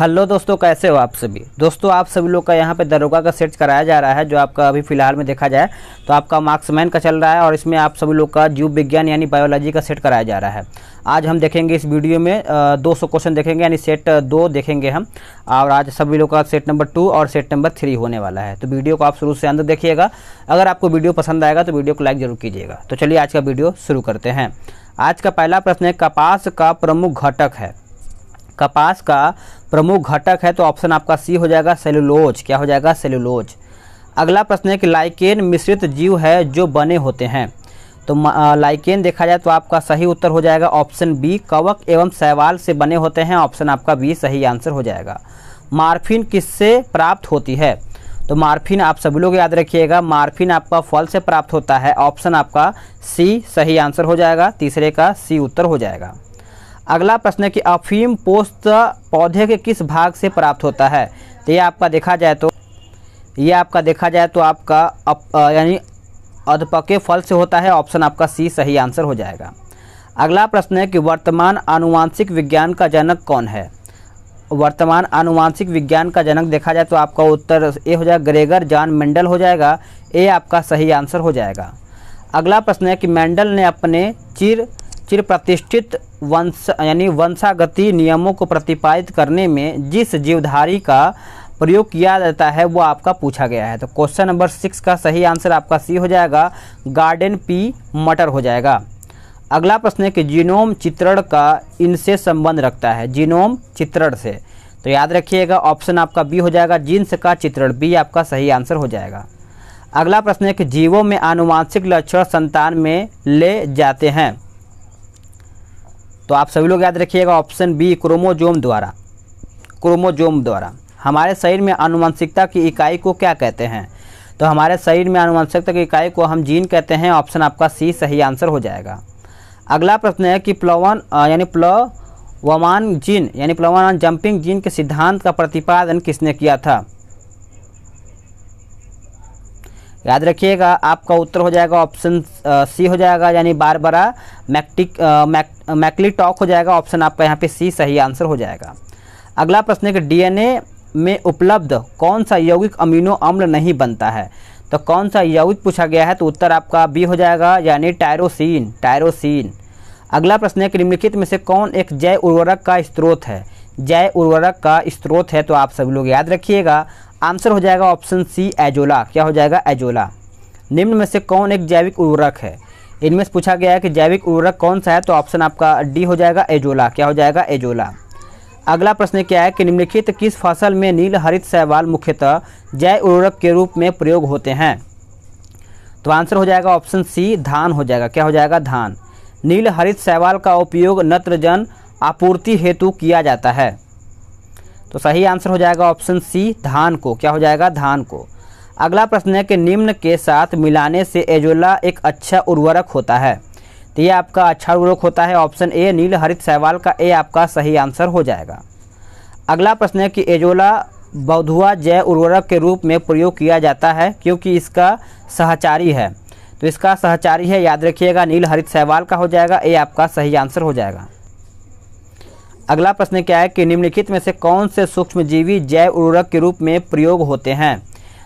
hello दोस्तों कैसे हो आप सभी दोस्तों आप सभी लोग का यहाँ पे दरोगा का सर्च कराया जा रहा है जो आपका अभी फिलहाल में देखा जाए तो आपका मार्क्समैन का चल रहा है और इसमें आप सभी लोग का जीव विज्ञान यानी बायोलॉजी का सेट कराया जा रहा है आज हम देखेंगे इस वीडियो में दो सौ क्वेश्चन देखेंगे यानी सेट दो देखेंगे हम और आज सभी लोग का सेट नंबर टू और सेट नंबर थ्री होने वाला है तो वीडियो को आप शुरू से अंदर देखिएगा अगर आपको वीडियो पसंद आएगा तो वीडियो को लाइक जरूर कीजिएगा तो चलिए आज का वीडियो शुरू करते हैं आज का पहला प्रश्न है कपास का प्रमुख घटक है कपास का प्रमुख घटक है तो ऑप्शन आपका सी हो जाएगा सेलुलोज क्या हो जाएगा सेलुलोज अगला प्रश्न है कि लाइकेन मिश्रित जीव है जो बने होते हैं तो लाइकेन देखा जाए तो आपका सही उत्तर हो जाएगा ऑप्शन बी कवक एवं सैवाल से बने होते हैं ऑप्शन आपका बी सही आंसर हो जाएगा मार्फिन किससे प्राप्त होती है तो मार्फिन आप सभी लोग याद रखिएगा मार्फिन आपका फल से प्राप्त होता है ऑप्शन आपका सी सही आंसर हो जाएगा तीसरे का सी उत्तर हो जाएगा अगला प्रश्न है कि अफीम पोस्त पौधे के किस भाग से प्राप्त होता है तो ये आपका देखा जाए तो ये आपका देखा जाए तो आपका यानी अधपके फल से होता है ऑप्शन आपका सी सही आंसर हो जाएगा अगला प्रश्न है कि वर्तमान आनुवांशिक विज्ञान का जनक कौन है वर्तमान आनुवांशिक विज्ञान का जनक देखा जाए तो आपका उत्तर ए हो जाएगा ग्रेगर जॉन मेंडल हो जाएगा ए आपका सही आंसर हो जाएगा अगला प्रश्न है कि मेंडल ने अपने चिर चिर प्रतिष्ठित वंश यानी वंशागति नियमों को प्रतिपादित करने में जिस जीवधारी का प्रयोग किया जाता है वो आपका पूछा गया है तो क्वेश्चन नंबर सिक्स का सही आंसर आपका सी हो जाएगा गार्डन पी मटर हो जाएगा अगला प्रश्न है कि जीनोम चित्रण का इनसे संबंध रखता है जीनोम चित्रण से तो याद रखिएगा ऑप्शन आपका बी हो जाएगा जीन्स का चित्रण बी आपका सही आंसर हो जाएगा अगला प्रश्न है कि जीवों में आनुवांशिक लक्षण संतान में ले जाते हैं तो आप सभी लोग याद रखिएगा ऑप्शन बी क्रोमोजोम द्वारा क्रोमोजोम द्वारा हमारे शरीर में आनुवंशिकता की इकाई को क्या कहते हैं तो हमारे शरीर में आनुवंशिकता की इकाई को हम जीन कहते हैं ऑप्शन आपका सी सही आंसर हो जाएगा अगला प्रश्न है कि प्लवन यानी प्लवमान जीन यानी प्लवान जंपिंग जीन के सिद्धांत का प्रतिपादन किसने किया था याद रखिएगा आपका उत्तर हो जाएगा ऑप्शन सी हो जाएगा यानी बार बारा मैक्टिक मैक मैक्लीटॉक हो जाएगा ऑप्शन आपका यहाँ पे सी सही आंसर हो जाएगा अगला प्रश्न है कि डीएनए में उपलब्ध कौन सा यौगिक अमीनो अम्ल नहीं बनता है तो कौन सा यौगिक पूछा गया है तो उत्तर आपका बी हो जाएगा यानी टायरोसिन टायरोसिन अगला प्रश्न है कि निम्नलिखित में से कौन एक जैव उर्वरक का स्त्रोत है जैव उर्वरक का स्त्रोत है तो आप सभी लोग याद रखिएगा आंसर हो जाएगा ऑप्शन सी एजोला क्या हो जाएगा एजोला निम्न में से कौन एक जैविक उर्वरक है इनमें से पूछा गया है कि जैविक उर्वरक कौन सा है तो ऑप्शन आपका डी हो जाएगा एजोला क्या हो जाएगा एजोला अगला प्रश्न क्या है कि निम्नलिखित किस फसल में नील हरित सहवाल मुख्यतः जैव उर्वरक के रूप में प्रयोग होते हैं तो आंसर हो जाएगा ऑप्शन सी धान हो जाएगा क्या हो जाएगा धान नील हरित सहवाल का उपयोग नत्रजन आपूर्ति हेतु किया जाता है तो सही आंसर हो जाएगा ऑप्शन सी धान को क्या हो जाएगा धान को अगला प्रश्न है कि निम्न के साथ मिलाने से एजोला एक अच्छा उर्वरक होता है तो ये आपका अच्छा उर्वरक होता है ऑप्शन ए नील हरित सहवाल का ए आपका सही आंसर हो जाएगा अगला प्रश्न है कि एजोला बौधुआ जैव उर्वरक के रूप में प्रयोग किया जाता है क्योंकि इसका सहचारी है तो इसका सहचारी है याद रखिएगा नील हरित सहवाल का हो जाएगा ए आपका सही आंसर हो जाएगा अगला प्रश्न क्या है कि निम्नलिखित में से कौन से सूक्ष्मजीवी जैव उर्वरक के रूप में प्रयोग होते हैं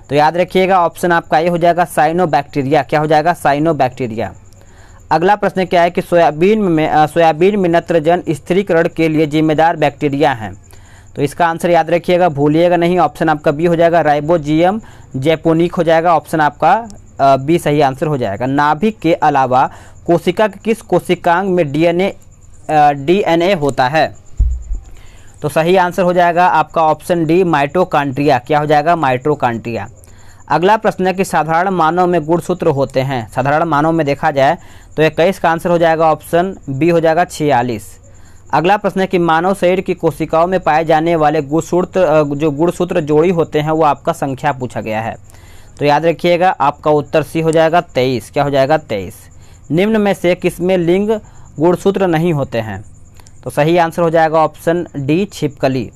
तो याद रखिएगा ऑप्शन आपका ये हो जाएगा साइनोबैक्टीरिया क्या हो जाएगा साइनोबैक्टीरिया अगला प्रश्न क्या है कि सोयाबीन में सोयाबीन में नत्रजन स्थिरीकरण के लिए जिम्मेदार बैक्टीरिया हैं तो इसका आंसर याद रखिएगा भूलिएगा नहीं ऑप्शन आपका बी हो जाएगा राइबोजियम जैपोनिक हो जाएगा ऑप्शन आपका बी सही आंसर हो जाएगा नाभिक के अलावा कोशिका के किस कोशिकांग में डीएनए डीएनए होता है तो सही आंसर हो जाएगा आपका ऑप्शन डी माइट्रोकांट्रिया क्या हो जाएगा माइट्रोकांट्रिया अगला प्रश्न है कि साधारण मानव में गुणसूत्र होते हैं साधारण मानव में देखा जाए तो इक्कीस का आंसर हो जाएगा ऑप्शन बी हो जाएगा छियालीस अगला प्रश्न है कि मानव शरीर की कोशिकाओं में पाए जाने वाले गुणसूत्र जो गुणसूत्र जोड़ी होते हैं वो आपका संख्या पूछा गया है तो याद रखिएगा आपका उत्तर सी हो जाएगा तेईस क्या हो जाएगा तेईस निम्न में से किसमें लिंग गुणसूत्र नहीं होते हैं तो सही आंसर हो जाएगा ऑप्शन डी छिपकली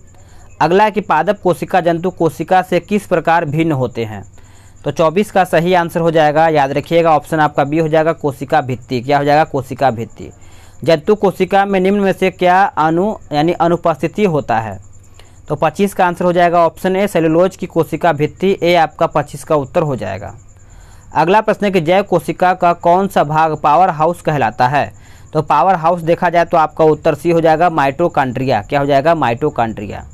अगला कि पादप कोशिका जंतु कोशिका से किस प्रकार भिन्न होते हैं तो 24 का सही आंसर हो जाएगा याद रखिएगा ऑप्शन आपका बी हो जाएगा कोशिका भित्ति क्या हो जाएगा कोशिका भित्ति जंतु कोशिका में निम्न में से क्या अनु यानी अनुपस्थिति होता है तो 25 का आंसर हो जाएगा ऑप्शन ए सेलुलोज की कोशिका भित्ति ए आपका 25 का उत्तर हो जाएगा अगला प्रश्न है कि जैव कोशिका का कौन सा भाग पावर हाउस कहलाता है तो पावर हाउस देखा जाए तो आपका उत्तर सी हो जाएगा माइटोकांड्रिया क्या हो जाएगा माइटोकांड्रिया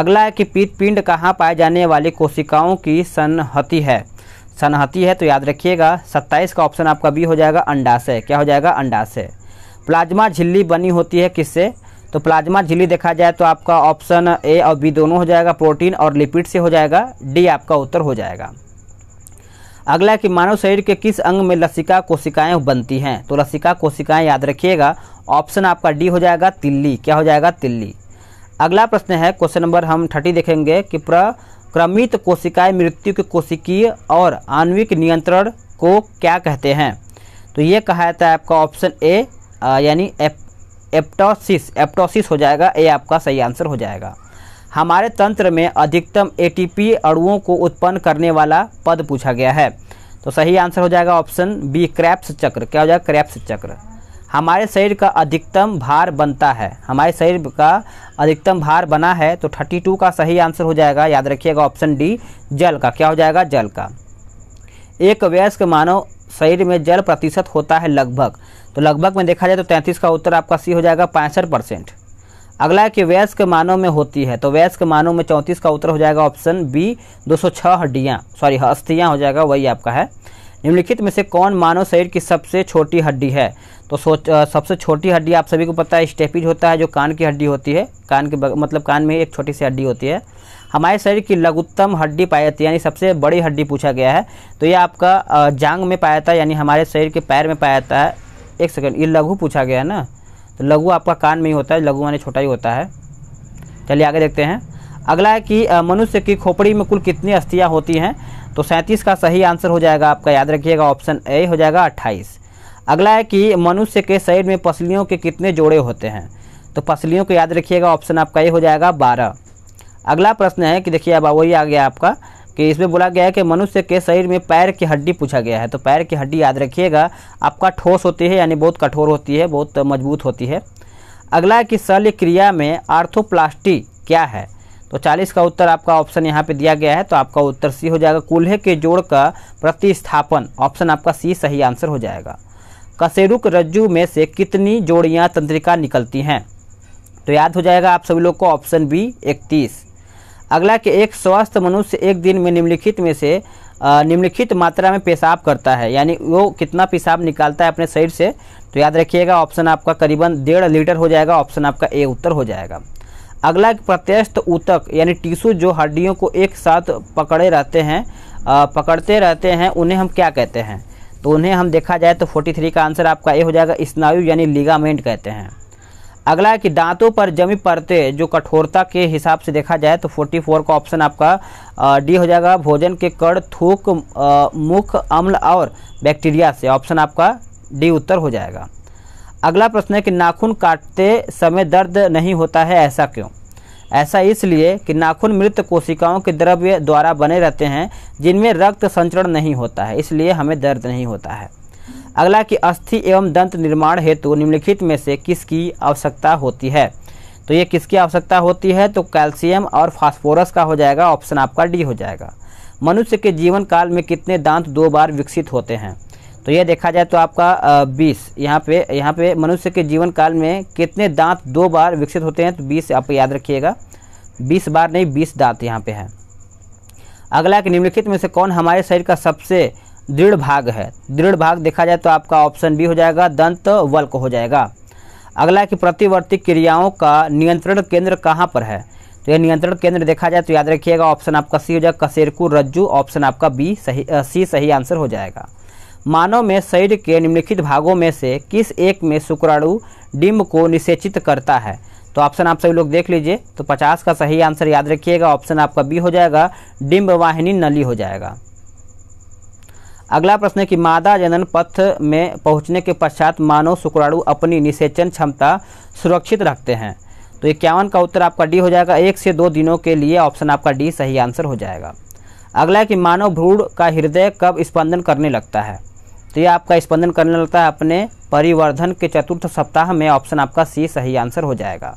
अगला है कि पीत पिंड कहाँ पाए जाने वाली कोशिकाओं की सनहति है सनहति है तो याद रखिएगा सत्ताईस का ऑप्शन आपका बी हो जाएगा अंडाशय क्या हो जाएगा अंडाशय प्लाज्मा झिल्ली बनी होती है किससे तो प्लाज्मा झिल्ली देखा जाए तो आपका ऑप्शन ए और बी दोनों हो जाएगा प्रोटीन और लिपिड से हो जाएगा डी आपका उत्तर हो जाएगा अगला कि मानव शरीर के किस अंग में लसिका कोशिकाएं बनती हैं तो लसिका कोशिकाएं याद रखिएगा ऑप्शन आपका डी हो जाएगा तिल्ली क्या हो जाएगा तिल्ली अगला प्रश्न है क्वेश्चन नंबर हम थर्टी देखेंगे कि प्रक्रमित कोशिकाएं मृत्यु के कोशिकीय और आणविक नियंत्रण को क्या कहते हैं तो ये कहा जाता है आपका ऑप्शन ए यानी एप, एप्टोसिस एप्टोसिस हो जाएगा ए आपका सही आंसर हो जाएगा हमारे तंत्र में अधिकतम एटीपी अणुओं को उत्पन्न करने वाला पद पूछा गया है तो सही आंसर हो जाएगा ऑप्शन बी क्रैप्स चक्र क्या हो जाएगा क्रैप्स चक्र हमारे शरीर का अधिकतम भार बनता है हमारे शरीर का अधिकतम भार बना है तो 32 का सही आंसर हो जाएगा याद रखिएगा ऑप्शन डी जल का क्या हो जाएगा जल का एक वयस्क मानव शरीर में जल प्रतिशत होता है लगभग तो लगभग में देखा जाए तो 33 का उत्तर आपका सी हो जाएगा पैंसठ परसेंट अगला है कि वयस्क मानव में होती है तो वयस्क मानव में चौंतीस का उत्तर हो जाएगा ऑप्शन बी 206 हड्डियाँ सॉरी अस्थियाँ हाँ, हो जाएगा वही आपका है निम्नलिखित में से कौन मानव शरीर की सबसे छोटी हड्डी है तो सोच सबसे छोटी हड्डी आप सभी को पता है स्टेपिज होता है जो कान की हड्डी होती है कान के मतलब कान में एक छोटी सी हड्डी होती है हमारे शरीर की लघुत्तम हड्डी पाई जाती है यानी सबसे बड़ी हड्डी पूछा गया है तो यह आपका जांग में पाया जाता है यानी हमारे शरीर के पैर में पाया जाता है एक सेकेंड ये लघु पूछा गया है ना तो लघु आपका कान में ही होता है लघु माने छोटा ही होता है चलिए आगे देखते हैं अगला है कि मनुष्य की खोपड़ी में कुल कितनी अस्थियाँ होती हैं तो सैंतीस का सही आंसर हो जाएगा आपका याद रखिएगा ऑप्शन ए हो जाएगा अट्ठाईस अगला है कि मनुष्य के शरीर में पसलियों के कितने जोड़े होते हैं तो पसलियों को याद रखिएगा ऑप्शन आपका ये हो जाएगा बारह अगला प्रश्न है कि देखिए अब वही आ गया आपका कि इसमें बोला गया है कि मनुष्य के शरीर में पैर की हड्डी पूछा गया है तो पैर की हड्डी याद रखिएगा आपका ठोस होती है यानी बहुत कठोर होती है बहुत मजबूत होती है अगला है कि शल्य क्रिया में आर्थोप्लास्टी क्या है तो 40 का उत्तर आपका ऑप्शन यहाँ पे दिया गया है तो आपका उत्तर सी हो जाएगा कूल्हे के जोड़ का प्रतिस्थापन ऑप्शन आपका सी सही आंसर हो जाएगा कसेरुक रज्जू में से कितनी जोड़ियाँ तंत्रिका निकलती हैं तो याद हो जाएगा आप सभी लोग को ऑप्शन बी इकतीस अगला कि एक स्वस्थ मनुष्य एक दिन में निम्नलिखित में से निम्नलिखित मात्रा में पेशाब करता है यानी वो कितना पेशाब निकालता है अपने शरीर से तो याद रखिएगा ऑप्शन आपका करीबन डेढ़ लीटर हो जाएगा ऑप्शन आपका ए उत्तर हो जाएगा अगला प्रत्यस्थ ऊतक यानी टिश्यू जो हड्डियों को एक साथ पकड़े रहते हैं पकड़ते रहते हैं उन्हें हम क्या कहते हैं तो उन्हें हम देखा जाए तो 43 का आंसर आपका ए हो जाएगा स्नायु यानी लिगामेंट कहते हैं अगला है कि दांतों पर जमी परतें जो कठोरता के हिसाब से देखा जाए तो 44 का ऑप्शन आपका डी हो जाएगा भोजन के कड़ थूक मुख अम्ल और बैक्टीरिया से ऑप्शन आपका डी उत्तर हो जाएगा अगला प्रश्न है कि नाखून काटते समय दर्द नहीं होता है ऐसा क्यों ऐसा इसलिए कि नाखून मृत कोशिकाओं के द्रव्य द्वारा बने रहते हैं जिनमें रक्त संचरण नहीं होता है इसलिए हमें दर्द नहीं होता है अगला कि अस्थि एवं दंत निर्माण हेतु निम्नलिखित में से किसकी आवश्यकता होती है तो ये किसकी आवश्यकता होती है तो कैल्शियम और फास्फोरस का हो जाएगा ऑप्शन आपका डी हो जाएगा मनुष्य के जीवन काल में कितने दांत दो बार विकसित होते हैं तो ये देखा जाए तो आपका बीस यहाँ पे यहाँ पे मनुष्य के जीवन काल में कितने दांत दो बार विकसित होते हैं तो बीस आप याद रखिएगा बीस बार नहीं बीस दांत यहाँ पे हैं अगला कि निम्नलिखित में से कौन हमारे शरीर का सबसे दृढ़ भाग है दृढ़ भाग देखा जाए तो आपका ऑप्शन बी हो जाएगा दंत वल्क हो जाएगा अगला कि प्रतिवर्ती क्रियाओं का नियंत्रण केंद्र कहाँ पर है तो यह नियंत्रण केंद्र देखा जाए तो याद रखिएगा ऑप्शन आपका सी हो जाएगा कसेरकू रज्जू ऑप्शन आपका बी सही सी सही आंसर हो जाएगा मानव में शरीर के निम्नलिखित भागों में से किस एक में शुक्राणु डिम्ब को निषेचित करता है तो ऑप्शन आप सभी लोग देख लीजिए तो 50 का सही आंसर याद रखिएगा ऑप्शन आपका बी हो जाएगा डिम्ब वाहिनी नली हो जाएगा अगला प्रश्न है कि मादा जनन पथ में पहुंचने के पश्चात मानव शुक्राणु अपनी निषेचन क्षमता सुरक्षित रखते हैं तो इक्यावन का उत्तर आपका डी हो जाएगा एक से दो दिनों के लिए ऑप्शन आपका डी सही आंसर हो जाएगा अगला है कि मानव भ्रूण का हृदय कब स्पंदन करने लगता है तो ये आपका स्पंदन करने लगता है अपने परिवर्धन के चतुर्थ सप्ताह में ऑप्शन आपका सी सही आंसर हो जाएगा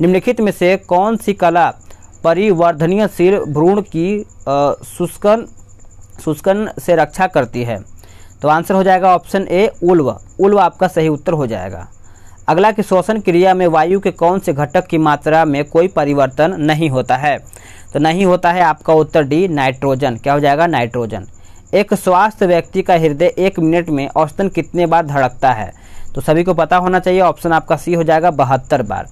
निम्नलिखित में से कौन सी कला परिवर्धनीयशील भ्रूण की शुष्कन शुष्कन से रक्षा करती है तो आंसर हो जाएगा ऑप्शन ए उल्व उल्व आपका सही उत्तर हो जाएगा अगला कि श्वसन क्रिया में वायु के कौन से घटक की मात्रा में कोई परिवर्तन नहीं होता है तो नहीं होता है आपका उत्तर डी नाइट्रोजन क्या हो जाएगा नाइट्रोजन एक स्वास्थ्य व्यक्ति का हृदय एक मिनट में औसतन कितने बार धड़कता है तो सभी को पता होना चाहिए ऑप्शन आपका सी हो जाएगा बहत्तर बार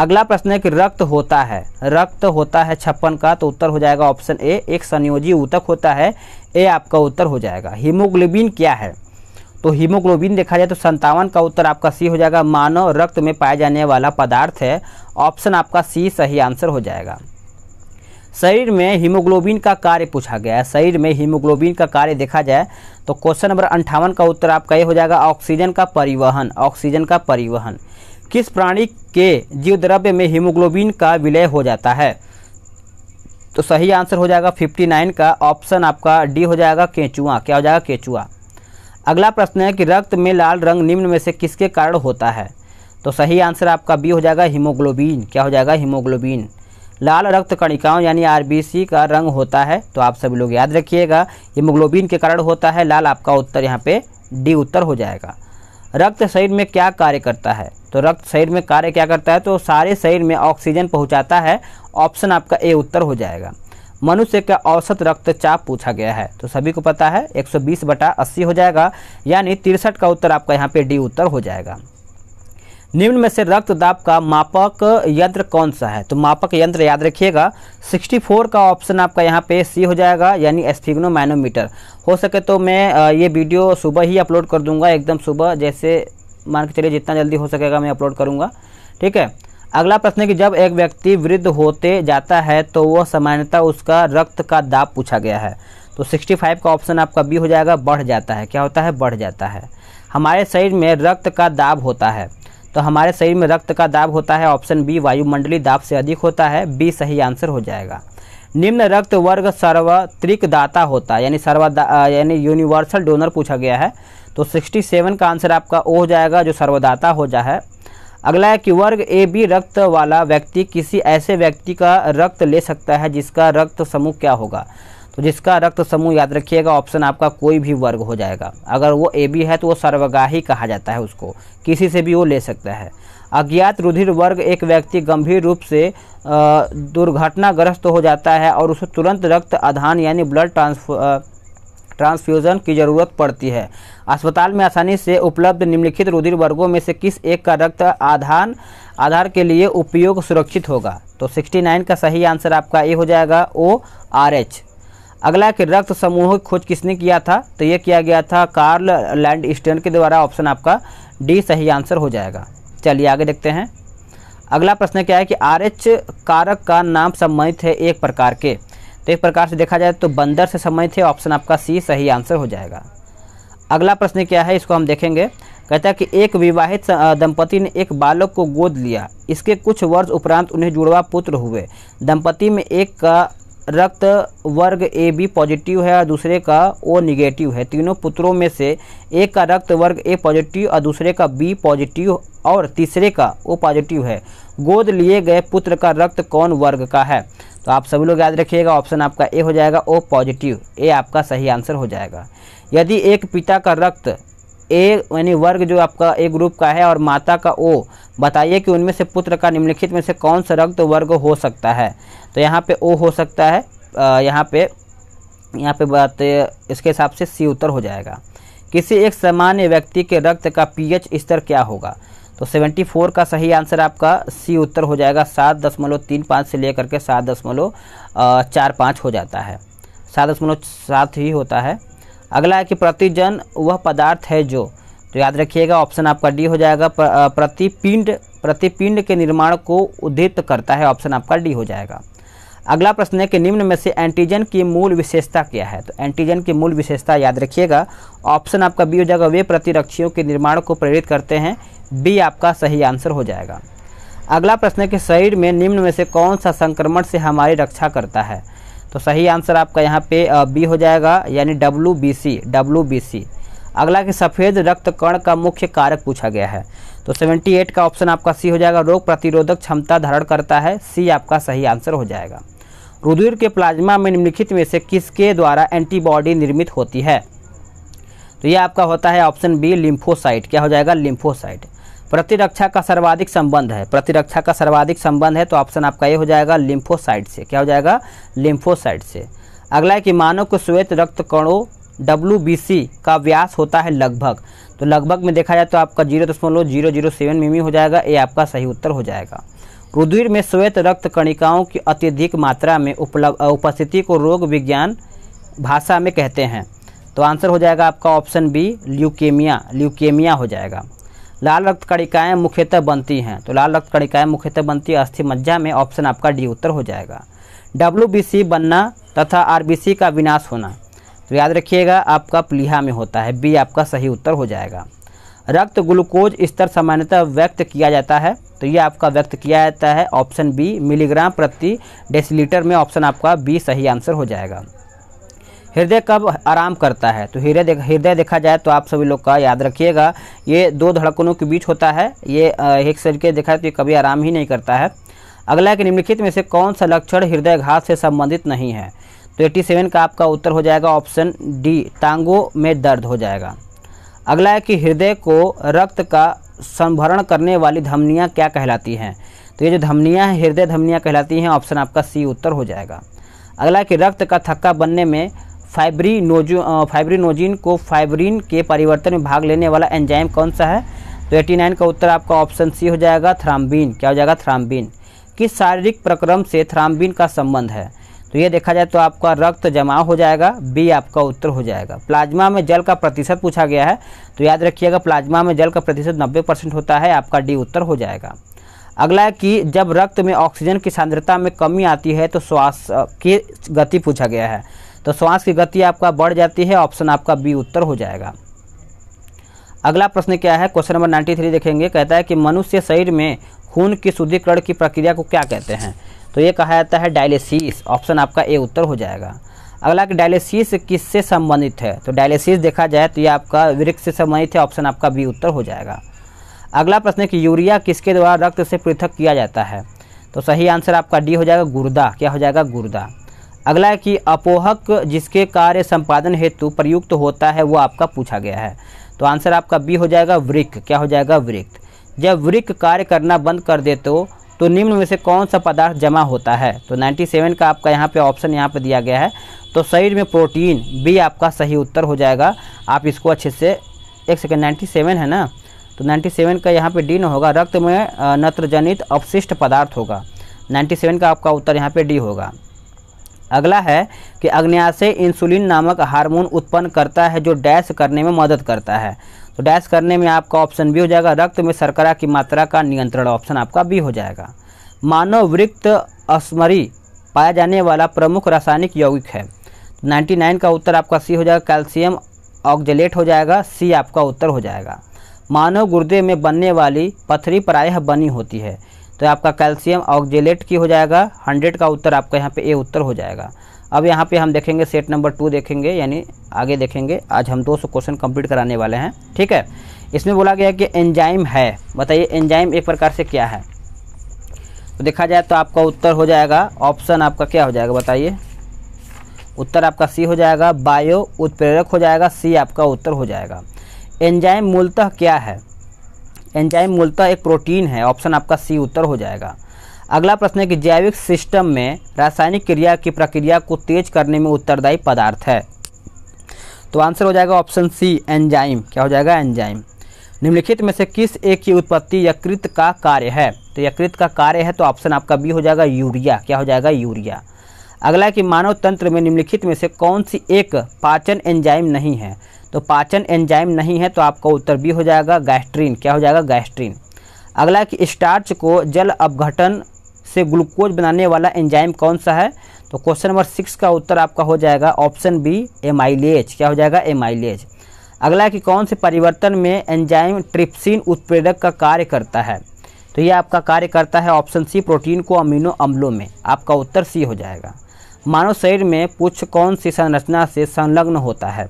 अगला प्रश्न है कि रक्त होता है रक्त होता है छप्पन का तो उत्तर हो जाएगा ऑप्शन ए एक संयोजी ऊतक होता है ए आपका उत्तर हो जाएगा हीमोग्लोबिन क्या है तो हीमोग्लोबिन देखा जाए तो संतावन का उत्तर आपका सी हो जाएगा मानव रक्त में पाया जाने वाला पदार्थ है ऑप्शन आपका सी सही आंसर हो जाएगा शरीर में हीमोग्लोबिन का कार्य पूछा गया है शरीर में हीमोग्लोबिन का कार्य देखा जाए तो क्वेश्चन नंबर अंठावन का उत्तर आपका ये हो जाएगा ऑक्सीजन का परिवहन ऑक्सीजन का परिवहन किस प्राणी के जीवद्रव्य में हीमोग्लोबिन का विलय हो जाता है तो सही आंसर हो जाएगा 59 का ऑप्शन आपका डी हो जाएगा केचुआ क्या हो जाएगा केचुआ अगला प्रश्न है कि रक्त में लाल रंग निम्न में से किसके कारण होता है तो सही आंसर आपका बी हो जाएगा हीमोग्लोबिन क्या हो जाएगा हीमोग्लोबिन लाल रक्त कणिकाओं यानी आरबीसी का रंग होता है तो आप सभी लोग याद रखिएगा हीमोग्लोबिन के कारण होता है लाल आपका उत्तर यहाँ पे डी उत्तर हो जाएगा रक्त शरीर में क्या कार्य करता है तो रक्त शरीर में कार्य क्या करता है तो सारे शरीर में ऑक्सीजन पहुंचाता है ऑप्शन आपका ए उत्तर हो जाएगा मनुष्य का औसत रक्तचाप पूछा गया है तो सभी को पता है 120 बटा 80 हो जाएगा यानी तिरसठ का उत्तर आपका यहाँ पे डी उत्तर हो जाएगा निम्न में से रक्त दाब का मापक यंत्र कौन सा है तो मापक यंत्र याद रखिएगा 64 का ऑप्शन आपका यहाँ पे सी हो जाएगा यानी मैनोमीटर हो सके तो मैं ये वीडियो सुबह ही अपलोड कर दूंगा एकदम सुबह जैसे मान के चलिए जितना जल्दी हो सकेगा मैं अपलोड करूँगा ठीक है अगला प्रश्न है कि जब एक व्यक्ति वृद्ध होते जाता है तो वह सामान्यतः उसका रक्त का दाब पूछा गया है तो 65 का ऑप्शन आपका बी हो जाएगा बढ़ जाता है क्या होता है बढ़ जाता है हमारे शरीर में रक्त का दाब होता है तो हमारे शरीर में रक्त का दाब होता है ऑप्शन बी वायुमंडली दाब से अधिक होता है बी सही आंसर हो जाएगा निम्न रक्त वर्ग सर्वत्रिक दाता होता है यानी सर्वदा यानी यूनिवर्सल डोनर पूछा गया है तो 67 का आंसर आपका ओ हो जाएगा जो सर्वदाता हो जाए अगला है कि वर्ग ए बी रक्त वाला व्यक्ति किसी ऐसे व्यक्ति का रक्त ले सकता है जिसका रक्त समूह क्या होगा तो जिसका रक्त समूह याद रखिएगा ऑप्शन आपका कोई भी वर्ग हो जाएगा अगर वो ए बी है तो वो सर्वगाही कहा जाता है उसको किसी से भी वो ले सकता है अज्ञात रुधिर वर्ग एक व्यक्ति गंभीर रूप से दुर्घटनाग्रस्त हो जाता है और उसे तुरंत रक्त आधान यानी ब्लड ट्रांसफ ट्रांसफ्यूज़न की ज़रूरत पड़ती है अस्पताल में आसानी से उपलब्ध निम्नलिखित रुधिर वर्गों में से किस एक का रक्त आधान आधार के लिए उपयोग सुरक्षित होगा तो 69 का सही आंसर आपका ए हो जाएगा ओ आर एच अगला कि रक्त समूह की खोज किसने किया था तो यह किया गया था कार्ल लैंड स्टेन के द्वारा ऑप्शन आपका डी सही आंसर हो जाएगा चलिए आगे देखते हैं अगला प्रश्न क्या है कि आर एच कारक का नाम संबंधित है एक प्रकार के तो एक प्रकार से देखा जाए तो बंदर से संबंधित है ऑप्शन आपका सी सही आंसर हो जाएगा अगला प्रश्न क्या है इसको हम देखेंगे कहता है कि एक विवाहित दंपति ने एक बालक को गोद लिया इसके कुछ वर्ष उपरांत उन्हें जुड़वा पुत्र हुए दंपति में एक का रक्त वर्ग ए बी पॉजिटिव है और दूसरे का ओ निगेटिव है तीनों पुत्रों में से एक का रक्त वर्ग ए पॉजिटिव और दूसरे का बी पॉजिटिव और तीसरे का ओ पॉजिटिव है गोद लिए गए पुत्र का रक्त कौन वर्ग का है तो आप सभी लोग याद रखिएगा ऑप्शन आपका ए हो जाएगा ओ पॉजिटिव ए आपका सही आंसर हो जाएगा यदि एक पिता का रक्त ए यानी वर्ग जो आपका ए ग्रुप का है और माता का ओ बताइए कि उनमें से पुत्र का निम्नलिखित में से कौन सा रक्त वर्ग हो सकता है तो यहाँ पे ओ हो सकता है यहाँ पे यहाँ पे बात इसके हिसाब से सी उत्तर हो जाएगा किसी एक सामान्य व्यक्ति के रक्त का पीएच स्तर क्या होगा तो 74 का सही आंसर आपका सी उत्तर हो जाएगा सात दशमलव तीन पाँच से लेकर के सात दशमलव चार पाँच हो जाता है सात दशमलव सात ही होता है अगला है कि प्रतिजन वह पदार्थ है जो तो याद रखिएगा ऑप्शन आपका डी हो जाएगा प्रतिपिंड प्रतिपिंड के निर्माण को उद्धित करता है ऑप्शन आपका डी हो जाएगा अगला प्रश्न है कि निम्न में से एंटीजन की मूल विशेषता क्या है तो एंटीजन की मूल विशेषता याद रखिएगा ऑप्शन आपका बी हो जाएगा वे प्रतिरक्षियों के निर्माण को प्रेरित करते हैं बी आपका सही आंसर हो जाएगा अगला प्रश्न है कि शरीर में निम्न में से कौन सा संक्रमण से हमारी रक्षा करता है तो सही आंसर आपका यहाँ पे बी हो जाएगा यानी W B C W B C अगला कि सफ़ेद रक्त कण का मुख्य कारक पूछा गया है तो 78 का ऑप्शन आपका सी हो जाएगा रोग प्रतिरोधक क्षमता धारण करता है सी आपका सही आंसर हो जाएगा रुधिर के प्लाज्मा में निम्नलिखित में से किसके द्वारा एंटीबॉडी निर्मित होती है तो यह आपका होता है ऑप्शन बी लिम्फोसाइट क्या हो जाएगा लिम्फोसाइट प्रतिरक्षा का सर्वाधिक संबंध है प्रतिरक्षा का सर्वाधिक संबंध है तो ऑप्शन आपका ये हो जाएगा लिम्फोसाइट से क्या हो जाएगा लिम्फोसाइट से अगला है कि मानव को श्वेत रक्त कणों डब्ल्यू का व्यास होता है लगभग तो लगभग में देखा जाए तो आपका जीरो दशमलव जीरो जीरो सेवन मिमी हो जाएगा ये आपका सही उत्तर हो जाएगा रुधिर में श्वेत रक्त कणिकाओं की अत्यधिक मात्रा में उपलब्ध उपस्थिति को रोग विज्ञान भाषा में कहते हैं तो आंसर हो जाएगा आपका ऑप्शन बी ल्यूकेमिया ल्यूकेमिया हो जाएगा लाल रक्त कणिकाएँ मुख्यतः बनती हैं तो लाल रक्त कणिकाएँ मुख्यतः बनती अस्थि मज्जा में ऑप्शन आपका डी उत्तर हो जाएगा डब्ल्यू बनना तथा आर का विनाश होना तो याद रखिएगा आपका प्लीहा में होता है बी आपका सही उत्तर हो जाएगा रक्त ग्लूकोज स्तर सामान्यतः व्यक्त किया जाता है तो ये आपका व्यक्त किया जाता है ऑप्शन बी मिलीग्राम प्रति डेसीलीटर में ऑप्शन आपका बी सही आंसर हो जाएगा हृदय कब आराम करता है तो हृदय हृदय देखा जाए तो आप सभी लोग का याद रखिएगा ये दो धड़कनों के बीच होता है ये एक शरीर के देखा तो ये कभी आराम ही नहीं करता है अगला कि निम्नलिखित में से कौन सा लक्षण हृदय घात से संबंधित नहीं है तो 87 का आपका उत्तर हो जाएगा ऑप्शन डी टांगों में दर्द हो जाएगा अगला है कि हृदय को रक्त का संभरण करने वाली धमनियाँ क्या कहलाती हैं तो ये जो धमनियाँ हैं हृदय धमनियाँ कहलाती हैं ऑप्शन आपका सी उत्तर हो जाएगा अगला है कि रक्त का थक्का बनने में फाइब्रीनोजो फाइब्रीनोजिन को फाइब्रीन के परिवर्तन में भाग लेने वाला एंजाइम कौन सा है तो 89 का उत्तर आपका ऑप्शन सी हो जाएगा थ्राम्बीन क्या हो जाएगा थ्राम्बीन किस शारीरिक प्रक्रम से थ्राम्बीन का संबंध है तो ये देखा जाए तो आपका रक्त जमा हो जाएगा बी आपका उत्तर हो जाएगा प्लाज्मा में जल का प्रतिशत पूछा गया है तो याद रखिएगा प्लाज्मा में जल का प्रतिशत 90 परसेंट होता है आपका डी उत्तर हो जाएगा अगला है कि जब रक्त में ऑक्सीजन की सांद्रता में कमी आती है तो श्वास की गति पूछा गया है तो श्वास की गति आपका बढ़ जाती है ऑप्शन आपका बी उत्तर हो जाएगा अगला प्रश्न क्या है क्वेश्चन नंबर 93 देखेंगे कहता है कि मनुष्य शरीर में खून की शुद्धिकरण की प्रक्रिया को क्या कहते हैं तो ये कहा जाता है डायलिसिस ऑप्शन आपका ए उत्तर हो जाएगा अगला कि डायलिसिस किससे संबंधित है तो डायलिसिस देखा जाए तो ये आपका वृक्ष से संबंधित है ऑप्शन आपका बी उत्तर हो जाएगा अगला प्रश्न है कि यूरिया किसके द्वारा रक्त से पृथक किया जाता है तो सही आंसर आपका डी हो जाएगा गुर्दा क्या हो जाएगा गुर्दा अगला है कि अपोहक जिसके कार्य संपादन हेतु प्रयुक्त तो होता है वो आपका पूछा गया है तो आंसर आपका बी हो जाएगा वृक्ष क्या हो जाएगा वृक्ष जब वृक्ष कार्य करना बंद कर दे तो तो निम्न में से कौन सा पदार्थ जमा होता है तो 97 का आपका यहाँ पे ऑप्शन यहाँ पे दिया गया है तो शरीर में प्रोटीन बी आपका सही उत्तर हो जाएगा आप इसको अच्छे से एक सेकेंड नाइन्टी है ना तो नाइन्टी का यहाँ पर डी न होगा रक्त में नत्रजनित अपशिष्ट पदार्थ होगा नाइन्टी का आपका उत्तर यहाँ पर डी होगा अगला है कि अग्नयाशय इंसुलिन नामक हार्मोन उत्पन्न करता है जो डैश करने में मदद करता है तो डैश करने में आपका ऑप्शन बी हो जाएगा रक्त में शर्करा की मात्रा का नियंत्रण ऑप्शन आपका बी हो जाएगा मानव वृक्त अस्मरी पाया जाने वाला प्रमुख रासायनिक यौगिक है 99 का उत्तर आपका सी हो जाएगा कैल्शियम ऑक्जलेट हो जाएगा सी आपका उत्तर हो जाएगा मानव गुर्दे में बनने वाली पथरी प्रायः बनी होती है तो आपका कैल्शियम ऑक्जेलेट की हो जाएगा 100 का उत्तर आपका यहाँ पे ए उत्तर हो जाएगा अब यहाँ पे हम देखेंगे सेट नंबर टू देखेंगे यानी आगे देखेंगे आज हम दो सौ क्वेश्चन कंप्लीट कराने वाले हैं ठीक है इसमें बोला गया है कि एंजाइम है बताइए एंजाइम एक प्रकार से क्या है तो देखा जाए तो आपका उत्तर हो जाएगा ऑप्शन आपका क्या हो जाएगा बताइए उत्तर आपका सी हो जाएगा बायो उत्प्रेरक हो जाएगा सी आपका उत्तर हो जाएगा एंजाइम मूलतः क्या है एंजाइम मूलतः एक प्रोटीन है ऑप्शन आपका सी उत्तर हो जाएगा अगला प्रश्न है कि जैविक सिस्टम में रासायनिक क्रिया की प्रक्रिया को तेज करने में उत्तरदायी पदार्थ है तो आंसर हो जाएगा ऑप्शन सी एंजाइम क्या हो जाएगा एंजाइम निम्नलिखित में से किस एक की उत्पत्ति यकृत का कार्य है तो यकृत का कार्य है तो ऑप्शन आपका बी हो जाएगा यूरिया क्या हो जाएगा यूरिया अगला कि मानव तंत्र में निम्नलिखित में से कौन सी एक पाचन एंजाइम नहीं है तो पाचन एंजाइम नहीं है तो आपका उत्तर बी हो जाएगा गैस्ट्रीन क्या हो जाएगा गैस्ट्रीन अगला कि स्टार्च को जल अपघटन से ग्लूकोज बनाने वाला एंजाइम कौन सा है तो क्वेश्चन नंबर सिक्स का उत्तर आपका हो जाएगा ऑप्शन बी एमाइलेज क्या हो जाएगा एमाइलेज अगला कि कौन से परिवर्तन में एंजाइम ट्रिप्सिन उत्प्रेरक का कार्य करता है तो ये आपका कार्य करता है ऑप्शन सी प्रोटीन को अमीनो अम्लों में आपका उत्तर सी हो जाएगा मानव शरीर में पुच्छ कौन सी संरचना से संलग्न होता है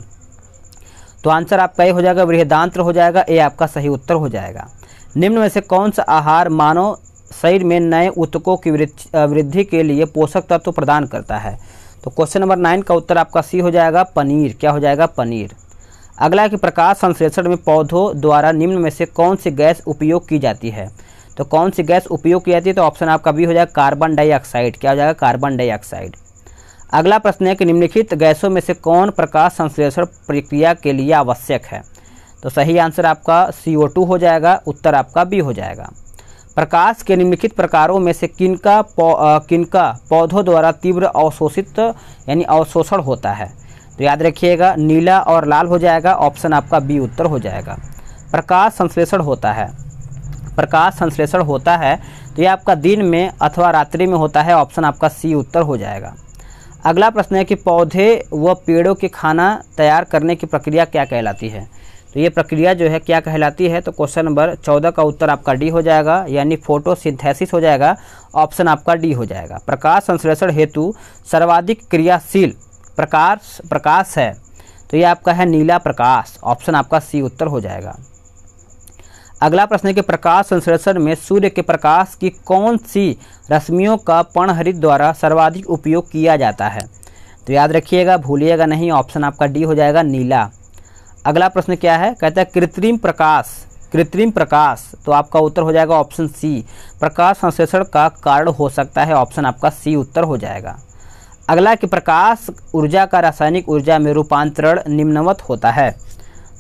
तो आंसर आपका ये हो जाएगा वृहदांत्र हो जाएगा ये आपका सही उत्तर हो जाएगा निम्न में से कौन सा आहार मानव शरीर में नए उत्तकों की वृद्धि के लिए पोषक तत्व तो प्रदान करता है तो क्वेश्चन नंबर नाइन का उत्तर आपका सी हो जाएगा पनीर क्या हो जाएगा पनीर अगला कि प्रकाश संश्लेषण में पौधों द्वारा निम्न में से कौन सी गैस उपयोग की जाती है तो कौन सी गैस उपयोग की जाती है तो ऑप्शन आपका बी हो जाएगा कार्बन डाइऑक्साइड क्या हो जाएगा कार्बन डाइऑक्साइड अगला प्रश्न है कि निम्नलिखित गैसों में से कौन प्रकाश संश्लेषण प्रक्रिया के लिए आवश्यक है तो सही आंसर आपका सी हो जाएगा उत्तर आपका बी हो जाएगा प्रकाश के निम्नलिखित प्रकारों में से किनका पौ, किनका पौधों द्वारा तीव्र अवशोषित यानी अवशोषण होता है तो याद रखिएगा नीला और लाल हो जाएगा ऑप्शन आपका बी उत्तर हो जाएगा प्रकाश संश्लेषण होता है प्रकाश संश्लेषण होता है तो ये आपका दिन में अथवा रात्रि में होता है ऑप्शन आपका सी उत्तर हो जाएगा अगला प्रश्न है कि पौधे व पेड़ों के खाना तैयार करने की प्रक्रिया क्या कहलाती है तो ये प्रक्रिया जो है क्या कहलाती है तो क्वेश्चन नंबर चौदह का उत्तर आपका डी हो जाएगा यानी फोटोसिंथेसिस हो जाएगा ऑप्शन आपका डी हो जाएगा प्रकाश संश्लेषण हेतु सर्वाधिक क्रियाशील प्रकाश प्रकाश है तो ये आपका है नीला प्रकाश ऑप्शन आपका सी उत्तर हो जाएगा अगला प्रश्न है कि प्रकाश संश्लेषण में सूर्य के प्रकाश की कौन सी रश्मियों का पणहरित द्वारा सर्वाधिक उपयोग किया जाता है तो याद रखिएगा भूलिएगा नहीं ऑप्शन आपका डी हो जाएगा नीला अगला प्रश्न क्या है कहता है कृत्रिम प्रकाश कृत्रिम प्रकाश तो आपका उत्तर हो जाएगा ऑप्शन सी प्रकाश संश्लेषण का कारण हो सकता है ऑप्शन आपका सी उत्तर हो जाएगा अगला कि प्रकाश ऊर्जा का रासायनिक ऊर्जा में रूपांतरण निम्नवत होता है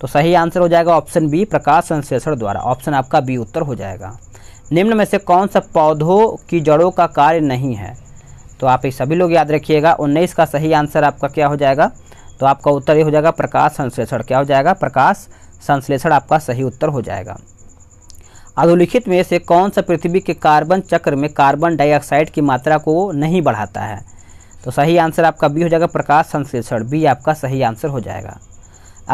तो सही आंसर हो जाएगा ऑप्शन बी प्रकाश संश्लेषण द्वारा ऑप्शन आपका बी उत्तर हो जाएगा निम्न में से कौन सा पौधों की जड़ों का कार्य नहीं है तो आप ये सभी लोग याद रखिएगा उन्नीस का सही आंसर आपका क्या हो जाएगा तो आपका उत्तर ये हो जाएगा प्रकाश संश्लेषण क्या हो जाएगा प्रकाश संश्लेषण आपका सही उत्तर हो जाएगा अधोलिखित में से कौन सा पृथ्वी के कार्बन चक्र में कार्बन डाइऑक्साइड की मात्रा को नहीं बढ़ाता है तो सही आंसर आपका बी हो जाएगा प्रकाश संश्लेषण बी आपका सही आंसर हो जाएगा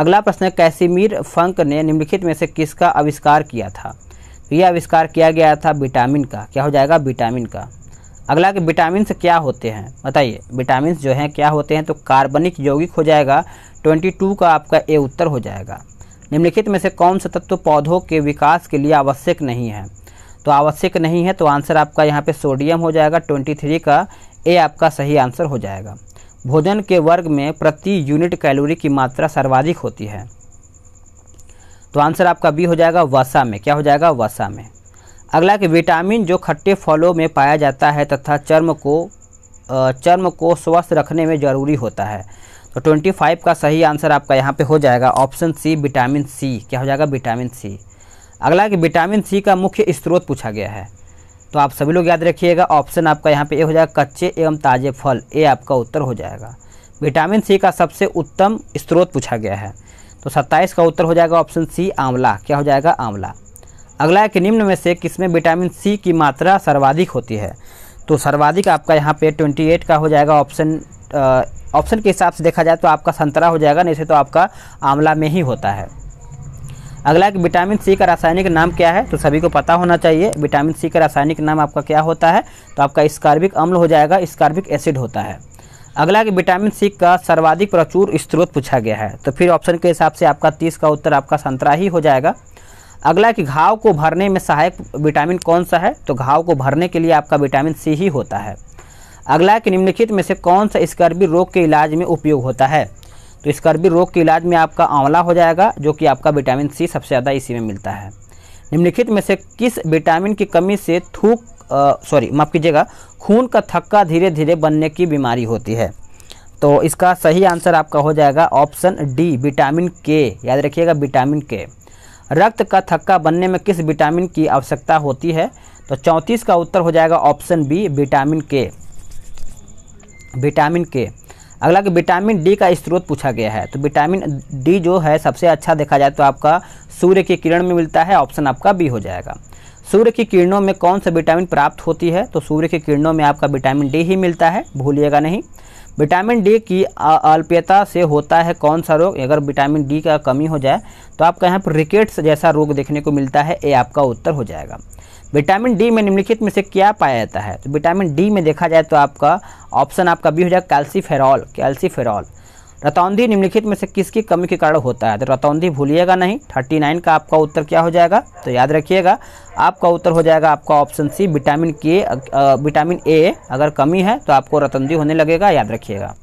अगला प्रश्न है कैसीमीर फंक ने निम्नलिखित में से किसका आविष्कार किया था तो यह आविष्कार किया गया था विटामिन का क्या हो जाएगा विटामिन का अगला कि विटामिन्स क्या होते हैं बताइए विटामिन्स जो हैं क्या होते हैं तो कार्बनिक यौगिक हो जाएगा 22 का आपका ए उत्तर हो जाएगा निम्नलिखित में से कौन सा तत्व पौधों के विकास के लिए आवश्यक नहीं है तो आवश्यक नहीं है तो आंसर आपका यहाँ पे सोडियम हो जाएगा 23 का ए आपका सही आंसर हो जाएगा भोजन के वर्ग में प्रति यूनिट कैलोरी की मात्रा सर्वाधिक होती है तो आंसर आपका बी हो जाएगा वसा में क्या हो जाएगा वसा में अगला कि विटामिन जो खट्टे फलों में पाया जाता है तथा चर्म को चर्म को स्वस्थ रखने में ज़रूरी होता है तो ट्वेंटी फाइव का सही आंसर आपका यहाँ पे हो जाएगा ऑप्शन सी विटामिन सी क्या हो जाएगा विटामिन सी अगला कि विटामिन सी का मुख्य स्रोत पूछा गया है तो आप सभी लोग याद रखिएगा ऑप्शन आपका यहाँ पे ए हो जाएगा कच्चे एवं ताज़े फल ए आपका उत्तर हो जाएगा विटामिन सी का सबसे उत्तम स्रोत पूछा गया है तो 27 का उत्तर हो जाएगा ऑप्शन सी आंवला क्या हो जाएगा आंवला अगला है कि निम्न में से किसमें विटामिन सी की मात्रा सर्वाधिक होती है तो सर्वाधिक आपका यहाँ पे 28 का हो जाएगा ऑप्शन ऑप्शन के हिसाब से देखा जाए तो आपका संतरा हो जाएगा नहीं तो, तो आपका आंवला में ही होता है अगला कि विटामिन सी का रासायनिक नाम क्या है तो सभी को पता होना चाहिए विटामिन सी का रासायनिक नाम आपका क्या होता है तो आपका स्कार्बिक अम्ल हो जाएगा स्कार्बिक एसिड होता है अगला कि विटामिन सी का सर्वाधिक प्रचुर स्त्रोत पूछा गया है तो फिर ऑप्शन के हिसाब से आपका तीस का उत्तर आपका संतरा ही हो जाएगा अगला कि घाव को भरने में सहायक विटामिन कौन सा है तो घाव को भरने के लिए आपका विटामिन सी ही होता है अगला कि निम्नलिखित में से कौन सा स्कर्बी रोग के इलाज में उपयोग होता है तो स्कर्बी रोग के इलाज में आपका आंवला हो जाएगा जो कि आपका विटामिन सी सबसे ज़्यादा इसी में मिलता है निम्नलिखित में से किस विटामिन की कमी से थूक सॉरी माफ़ कीजिएगा खून का थक्का धीरे धीरे बनने की बीमारी होती है तो इसका सही आंसर आपका हो जाएगा ऑप्शन डी विटामिन के याद रखिएगा विटामिन के रक्त का थक्का बनने में किस विटामिन की आवश्यकता होती है तो चौंतीस का उत्तर हो जाएगा option B vitamin K vitamin K अगला कि विटामिन डी का स्रोत पूछा गया है तो विटामिन डी जो है सबसे अच्छा देखा जाए तो आपका सूर्य की किरण में मिलता है ऑप्शन आपका बी हो जाएगा सूर्य की किरणों में कौन सा विटामिन प्राप्त होती है तो सूर्य की किरणों में आपका विटामिन डी ही मिलता है भूलिएगा नहीं विटामिन डी की अल्पयता से होता है कौन सा रोग अगर विटामिन डी का कमी हो जाए तो आपका यहाँ पर रिकेट्स जैसा रोग देखने को मिलता है ये आपका उत्तर हो जाएगा विटामिन डी में निम्नलिखित में से क्या पाया जाता है तो विटामिन डी में देखा जाए तो आपका ऑप्शन आपका बी हो जाएगा कैल्सीफेरॉल कैल्सीफेरॉल रतौंधी निम्नलिखित में से किसकी कमी के कारण होता है तो रतौंधी भूलिएगा नहीं थर्टी नाइन का आपका उत्तर क्या हो जाएगा तो याद रखिएगा आपका उत्तर हो जाएगा आपका option C vitamin K vitamin A अगर कमी है तो आपको रतौंधी होने लगेगा याद रखिएगा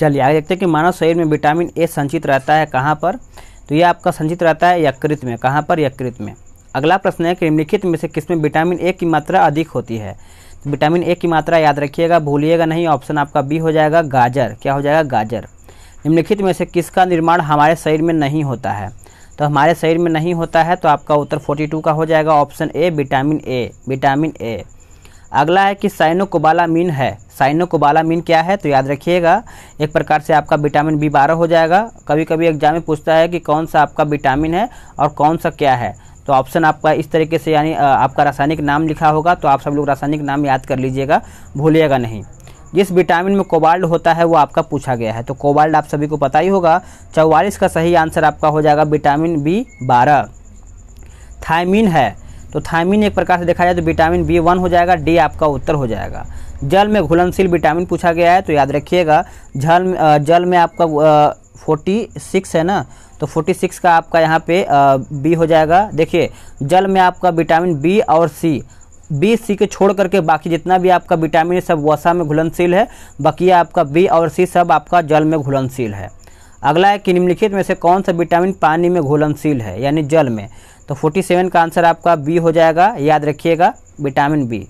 चलिए आगे देखते हैं कि मानव शरीर में विटामिन ए संचित रहता है कहाँ पर तो ये आपका संचित रहता है यकृत में कहाँ पर यकृत में अगला प्रश्न है कि निम्नलिखित में से किसमें विटामिन ए की मात्रा अधिक होती है विटामिन ए की मात्रा याद रखिएगा भूलिएगा नहीं ऑप्शन आपका बी हो जाएगा गाजर क्या हो जाएगा गाजर निम्नलिखित में से किसका निर्माण हमारे शरीर में नहीं होता है तो हमारे शरीर में नहीं होता है तो आपका उत्तर 42 का हो जाएगा option A vitamin A vitamin A अगला है कि साइनोकोबालामीन है साइनोकोबालामीन क्या है तो याद रखिएगा एक प्रकार से आपका विटामिन बी बारह हो जाएगा कभी कभी एग्जाम में पूछता है कि कौन सा आपका विटामिन है और कौन सा क्या है तो ऑप्शन आपका इस तरीके से यानी आपका रासायनिक नाम लिखा होगा तो आप सब लोग रासायनिक नाम याद कर लीजिएगा भूलिएगा नहीं जिस विटामिन में कोबाल्ट होता है वो आपका पूछा गया है तो कोबाल्ट आप सभी को पता ही होगा चौवालीस का सही आंसर आपका हो जाएगा विटामिन बी बारह थायमिन है तो थायमिन एक प्रकार से देखा जाए तो विटामिन बी वन हो जाएगा डी आपका उत्तर हो जाएगा जल में घुलनशील विटामिन पूछा गया है तो याद रखिएगा जल जल में आपका फोर्टी सिक्स है ना तो 46 का आपका यहाँ पे बी हो जाएगा देखिए जल में आपका विटामिन बी और सी बी सी के छोड़ करके बाकी जितना भी आपका विटामिन है सब वसा में घुलनशील है बाकी आपका बी और सी सब आपका जल में घुलनशील है अगला है कि निम्नलिखित में से कौन सा विटामिन पानी में घुलनशील है यानी जल में तो 47 का आंसर आपका बी हो जाएगा याद रखिएगा विटामिन बी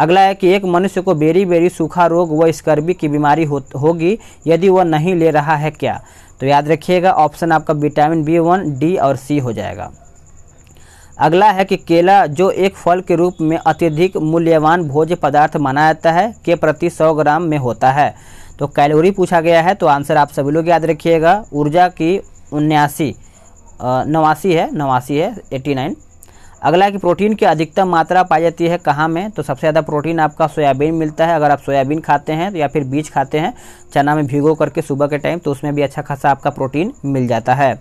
अगला है कि एक मनुष्य को बेरी बेरी सूखा रोग व स्कर्बी की बीमारी हो, होगी यदि वह नहीं ले रहा है क्या तो याद रखिएगा ऑप्शन आपका विटामिन बी वन डी और सी हो जाएगा अगला है कि केला जो एक फल के रूप में अत्यधिक मूल्यवान भोज्य पदार्थ माना जाता है के प्रति 100 ग्राम में होता है तो कैलोरी पूछा गया है तो आंसर आप सभी लोग याद रखिएगा ऊर्जा की उन्यासी नवासी है नवासी है एट्टी नाइन अगला कि प्रोटीन की अधिकतम मात्रा पाई जाती है कहाँ में तो सबसे ज़्यादा प्रोटीन आपका सोयाबीन मिलता है अगर आप सोयाबीन खाते हैं तो या फिर बीज खाते हैं चना में भिगो करके सुबह के टाइम तो उसमें भी अच्छा खासा आपका प्रोटीन मिल जाता है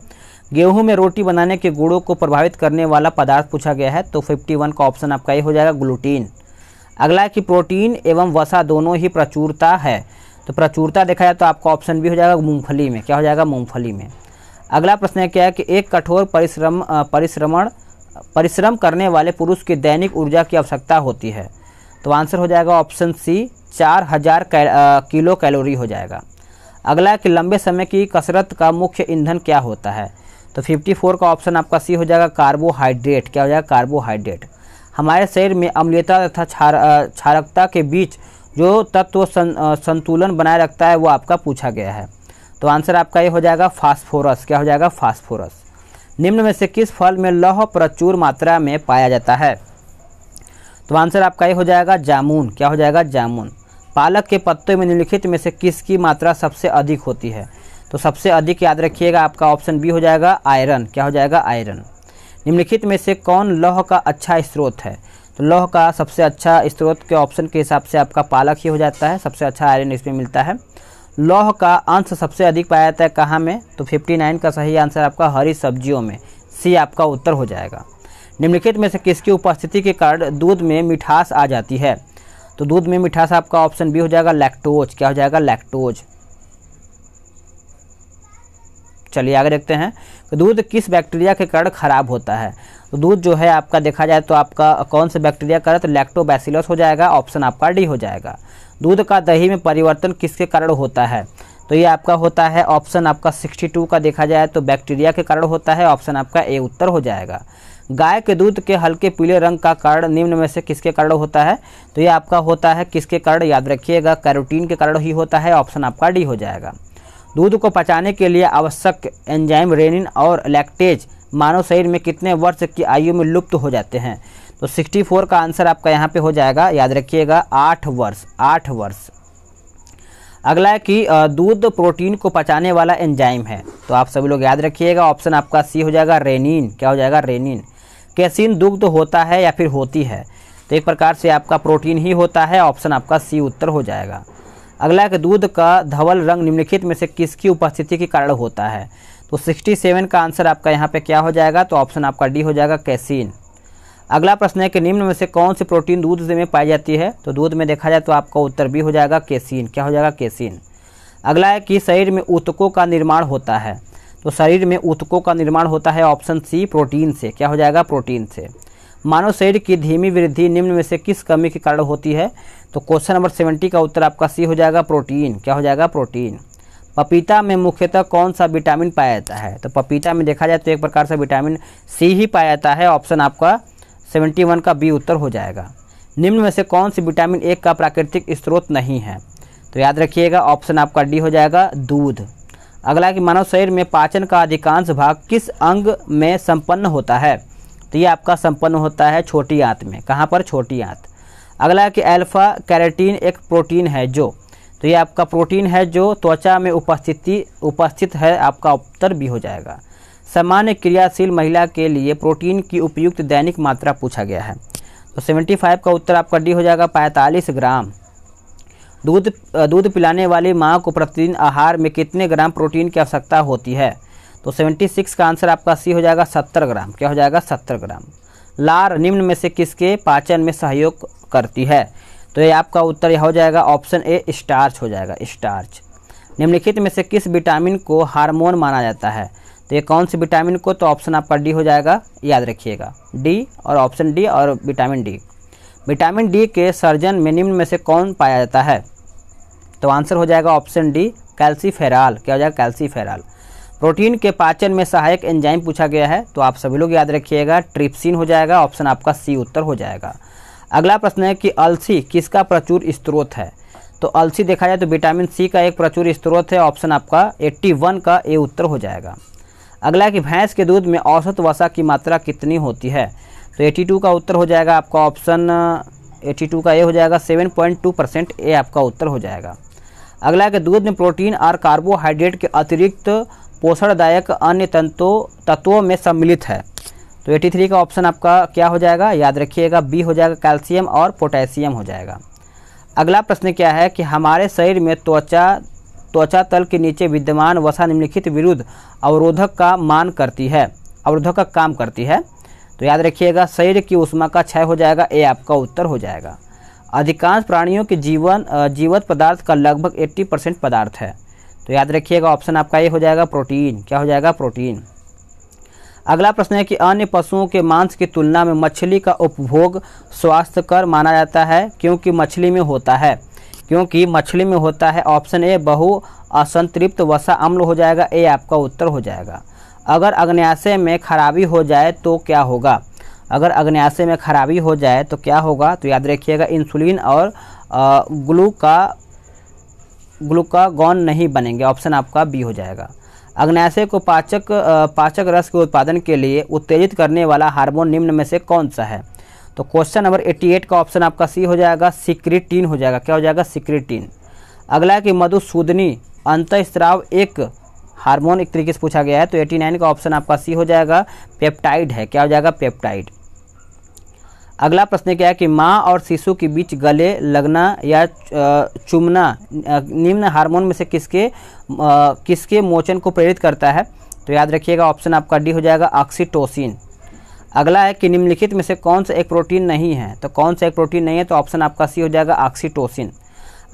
गेहूं में रोटी बनाने के गुड़ों को प्रभावित करने वाला पदार्थ पूछा गया है तो फिफ्टी का ऑप्शन आपका ये हो जाएगा ग्लूटीन अगला है कि प्रोटीन एवं वसा दोनों ही प्रचुरता है तो प्रचुरता देखा जाए तो आपका ऑप्शन भी हो जाएगा मूँगफली में क्या हो जाएगा मूँगफली में अगला प्रश्न क्या है कि एक कठोर परिश्रम परिश्रमण परिश्रम करने वाले पुरुष की दैनिक ऊर्जा की आवश्यकता होती है तो आंसर हो जाएगा ऑप्शन सी चार हजार किलो कैलोरी हो जाएगा अगला कि लंबे समय की कसरत का मुख्य ईंधन क्या होता है तो 54 का ऑप्शन आपका सी हो जाएगा कार्बोहाइड्रेट क्या हो जाएगा कार्बोहाइड्रेट हमारे शरीर में अम्लीयता तथा क्षारकता के बीच जो तत्व सं, संतुलन बनाए रखता है वो आपका पूछा गया है तो आंसर आपका ये हो जाएगा फास्फोरस क्या हो जाएगा फास्फोरस निम्न में से किस फल में लौह प्रचुर मात्रा में पाया जाता है तो आंसर आपका ये हो जाएगा जामुन क्या हो जाएगा जामुन पालक के पत्ते में निम्नलिखित में से किसकी मात्रा सबसे अधिक होती है तो सबसे अधिक याद रखिएगा आपका ऑप्शन बी हो जाएगा आयरन क्या हो जाएगा आयरन निम्नलिखित में से कौन लौह का अच्छा स्रोत है तो लौह का सबसे अच्छा स्रोत के ऑप्शन के हिसाब से आपका पालक ही हो जाता है सबसे अच्छा आयरन इसमें मिलता है लौह का अंश सबसे अधिक पाया जाता है कहाँ में तो 59 का सही आंसर आपका हरी सब्जियों में सी आपका उत्तर हो जाएगा निम्नलिखित में से किसकी उपस्थिति के कारण दूध में मिठास आ जाती है तो दूध में मिठास आपका ऑप्शन बी हो जाएगा लैक्टोज क्या हो जाएगा लैक्टोज चलिए आगे देखते हैं कि दूध किस बैक्टीरिया के कारण खराब होता है दूध जो है आपका देखा जाए तो आपका कौन से बैक्टीरिया करे तो लैक्टोबैसिलस हो जाएगा ऑप्शन आपका डी हो जाएगा दूध का दही में परिवर्तन किसके कारण होता है तो ये आपका होता है ऑप्शन आपका 62 का देखा जाए तो बैक्टीरिया के कारण होता है ऑप्शन आपका ए उत्तर हो जाएगा गाय के दूध के हल्के पीले रंग का कारण निम्न में से किसके कारण होता है तो ये आपका होता है किसके कारण याद रखिएगा कैरोटीन के कारण ही होता है ऑप्शन आपका डी हो जाएगा दूध को पचाने के लिए आवश्यक एंजाइम रेनिन और लैक्टेज मानव शरीर में कितने वर्ष की आयु में लुप्त हो जाते हैं तो 64 का आंसर आपका यहाँ पे हो जाएगा याद रखिएगा आठ वर्ष आठ वर्ष अगला है कि दूध प्रोटीन को पचाने वाला एंजाइम है तो आप सभी लोग याद रखिएगा ऑप्शन आपका सी हो जाएगा रेनिन क्या हो जाएगा रेनिन कैसीन दुग्ध होता है या फिर होती है तो एक प्रकार से आपका प्रोटीन ही होता है ऑप्शन आपका सी उत्तर हो जाएगा अगला है कि दूध का धवल रंग निम्नलिखित में से किसकी उपस्थिति के कारण होता है तो 67 का आंसर आपका यहाँ पे क्या हो जाएगा तो ऑप्शन आपका डी हो जाएगा कैसीन अगला प्रश्न है कि निम्न में से कौन सी प्रोटीन दूध में पाई जाती है तो दूध में देखा जाए तो आपका उत्तर बी हो जाएगा कैसिन क्या हो जाएगा कैसिन अगला है कि शरीर में ऊतकों का निर्माण होता है तो शरीर में ऊतकों का निर्माण होता है ऑप्शन सी प्रोटीन से क्या हो जाएगा प्रोटीन से मानव शरीर की धीमी वृद्धि निम्न में से किस कमी के कारण होती है तो क्वेश्चन नंबर सेवेंटी का उत्तर आपका सी हो जाएगा प्रोटीन क्या हो जाएगा प्रोटीन पपीता में मुख्यतः कौन सा विटामिन पाया जाता है तो पपीता में देखा जाए तो एक प्रकार से विटामिन सी ही पाया जाता है ऑप्शन आपका 71 का बी उत्तर हो जाएगा निम्न में से कौन सी विटामिन ए का प्राकृतिक स्रोत नहीं है तो याद रखिएगा ऑप्शन आपका डी हो जाएगा दूध अगला कि मानव शरीर में पाचन का अधिकांश भाग किस अंग में संपन्न होता है तो ये आपका संपन्न होता है छोटी आंत में कहाँ पर छोटी आंत अगला कि अल्फा कैरेटीन एक प्रोटीन है जो तो ये आपका प्रोटीन है जो त्वचा में उपस्थिति उपस्थित है आपका उत्तर भी हो जाएगा सामान्य क्रियाशील महिला के लिए प्रोटीन की उपयुक्त दैनिक मात्रा पूछा गया है तो 75 का उत्तर आपका डी हो जाएगा 45 ग्राम दूध दूध पिलाने वाली माँ को प्रतिदिन आहार में कितने ग्राम प्रोटीन की आवश्यकता होती है तो 76 का आंसर आपका सी हो जाएगा 70 ग्राम क्या हो जाएगा 70 ग्राम लार निम्न में से किसके पाचन में सहयोग करती है तो ये आपका उत्तर यह हो जाएगा ऑप्शन ए स्टार्च हो जाएगा स्टार्च निम्नलिखित में से किस विटामिन को हार्मोन माना जाता है तो ये कौन से विटामिन को तो ऑप्शन आपका डी हो जाएगा याद रखिएगा डी और ऑप्शन डी और विटामिन डी विटामिन डी के सर्जन में निम्न में से कौन पाया जाता है तो आंसर हो जाएगा ऑप्शन डी कैल्सीफेराल क्या हो जाएगा कैल्सीफेराल प्रोटीन के पाचन में सहायक एंजाइम पूछा गया है तो आप सभी लोग याद रखिएगा ट्रिप्सिन हो जाएगा ऑप्शन आपका सी उत्तर हो जाएगा अगला प्रश्न है कि अलसी किसका प्रचुर स्त्रोत है तो अलसी देखा जाए तो विटामिन सी का एक प्रचुर स्त्रोत है ऑप्शन आपका 81 का ए उत्तर हो जाएगा अगला कि भैंस के दूध में औसत वसा की मात्रा कितनी होती है तो 82 का उत्तर हो जाएगा आपका ऑप्शन 82 का ए हो जाएगा 7.2 परसेंट ए आपका उत्तर हो जाएगा अगला कि दूध में प्रोटीन और कार्बोहाइड्रेट के अतिरिक्त पोषणदायक अन्य तत्वों में सम्मिलित है तो 83 का ऑप्शन आपका क्या हो जाएगा याद रखिएगा बी हो जाएगा कैल्शियम और पोटेशियम हो जाएगा अगला प्रश्न क्या है कि हमारे शरीर में त्वचा त्वचा तल के नीचे विद्यमान वसा निम्नलिखित विरुद्ध अवरोधक का मान करती है अवरोधक का काम करती है तो याद रखिएगा शरीर की उष्मा का क्षय हो जाएगा ए आपका उत्तर हो जाएगा अधिकांश प्राणियों के जीवन जीवत पदार्थ का लगभग 80 परसेंट पदार्थ है तो याद रखिएगा ऑप्शन आपका ये हो जाएगा प्रोटीन क्या हो जाएगा प्रोटीन अगला प्रश्न है कि अन्य पशुओं के मांस की तुलना में मछली का उपभोग स्वास्थ्यकर माना जाता है क्योंकि मछली में होता है क्योंकि मछली में होता है ऑप्शन ए बहु असंतृप्त वसा अम्ल हो जाएगा ए आपका उत्तर हो जाएगा अगर अग्न्याशय में खराबी हो जाए तो क्या होगा अगर अग्न्याशय में खराबी हो जाए तो क्या होगा तो याद रखिएगा इंसुलिन और ग्लूका ग्लूकागॉन नहीं बनेंगे ऑप्शन आपका बी हो जाएगा अग्नाशय को पाचक पाचक रस के उत्पादन के लिए उत्तेजित करने वाला हार्मोन निम्न में से कौन सा है तो क्वेश्चन नंबर 88 का ऑप्शन आपका सी हो जाएगा सिक्रिटीन हो जाएगा क्या हो जाएगा सिक्रिटीन अगला है कि मधुसूदनी स्त्राव एक हार्मोन एक तरीके से पूछा गया है तो 89 का ऑप्शन आपका सी हो जाएगा पेप्टाइड है क्या हो जाएगा पेप्टाइड अगला प्रश्न क्या है कि माँ और शिशु के बीच गले लगना या चुमना निम्न हार्मोन में से किसके किसके मोचन को प्रेरित करता है तो याद रखिएगा ऑप्शन आपका डी हो जाएगा ऑक्सीटोसिन अगला है कि निम्नलिखित में से कौन सा एक प्रोटीन नहीं है तो कौन सा एक प्रोटीन नहीं है तो ऑप्शन आपका सी हो जाएगा ऑक्सीटोसिन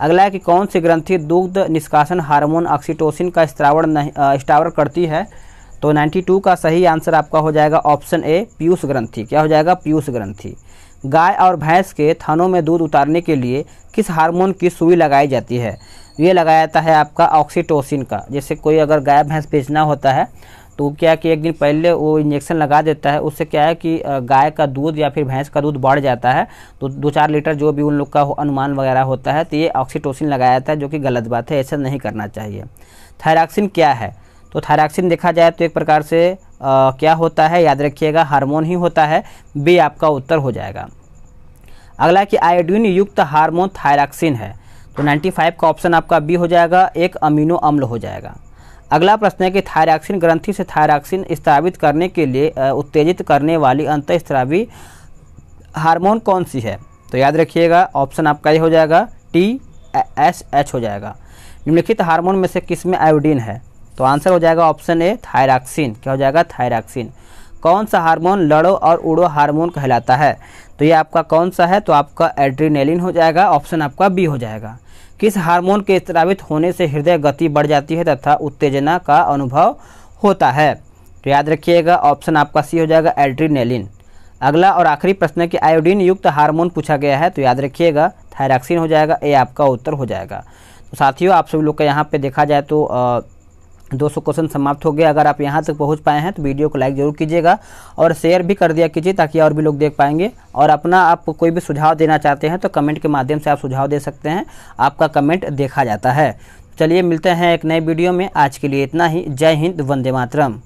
अगला है कि कौन सी ग्रंथि दुग्ध निष्कासन हार्मोन ऑक्सीटोसिन का स्त्रावण नहीं स्टावर करती है तो 92 का सही आंसर आपका हो जाएगा ऑप्शन ए पीयूष ग्रंथि क्या हो जाएगा पीयूष ग्रंथि गाय और भैंस के थनों में दूध उतारने के लिए किस हार्मोन की सुई लगाई जाती है ये लगाया जाता है आपका ऑक्सीटोसिन का जैसे कोई अगर गाय भैंस बेचना होता है तो क्या कि एक दिन पहले वो इंजेक्शन लगा देता है उससे क्या है कि गाय का दूध या फिर भैंस का दूध बढ़ जाता है तो दो चार लीटर जो भी उन लोग का अनुमान वगैरह होता है तो ये ऑक्सीटोसिन लगाया जाता है जो कि गलत बात है ऐसा नहीं करना चाहिए थायराक्सिन क्या है तो थायराक्सिन देखा जाए तो एक प्रकार से आ, क्या होता है याद रखिएगा हार्मोन ही होता है बी आपका उत्तर हो जाएगा अगला कि आयोडीन युक्त हार्मोन थायरॉक्सिन है तो 95 का ऑप्शन आपका बी हो जाएगा एक अमीनो अम्ल हो जाएगा अगला प्रश्न है कि थायरॉक्सिन ग्रंथि से थायरॉक्सिन स्थापित करने के लिए उत्तेजित करने वाली अंतस्त्रावी हारमोन कौन सी है तो याद रखिएगा ऑप्शन आपका ये हो जाएगा टी एस एच हो जाएगा निम्नलिखित हार्मोन में से किस में आयोडीन है तो आंसर हो जाएगा ऑप्शन ए थायरॉक्सिन क्या हो जाएगा थायरॉक्सिन कौन सा हार्मोन लड़ो और उड़ो हार्मोन कहलाता है तो ये आपका कौन सा है तो आपका एड्रीनेलिन हो जाएगा ऑप्शन आपका बी हो जाएगा किस हार्मोन के स्त्रावित होने से हृदय गति बढ़ जाती है तथा उत्तेजना का अनुभव होता है तो याद रखिएगा ऑप्शन आपका सी हो जाएगा एड्रीनेलिन अगला और आखिरी प्रश्न है कि आयोडीन युक्त हार्मोन पूछा गया है तो याद रखिएगा थायरॉक्सिन हो जाएगा ए आपका उत्तर हो जाएगा तो साथियों आप सभी लोग का यहाँ पे देखा जाए तो आ, 200 क्वेश्चन समाप्त हो गया अगर आप यहाँ तक पहुँच पाए हैं तो वीडियो को लाइक जरूर कीजिएगा और शेयर भी कर दिया कीजिए ताकि और भी लोग देख पाएंगे और अपना आप कोई भी सुझाव देना चाहते हैं तो कमेंट के माध्यम से आप सुझाव दे सकते हैं आपका कमेंट देखा जाता है चलिए मिलते हैं एक नए वीडियो में आज के लिए इतना ही जय हिंद वंदे मातरम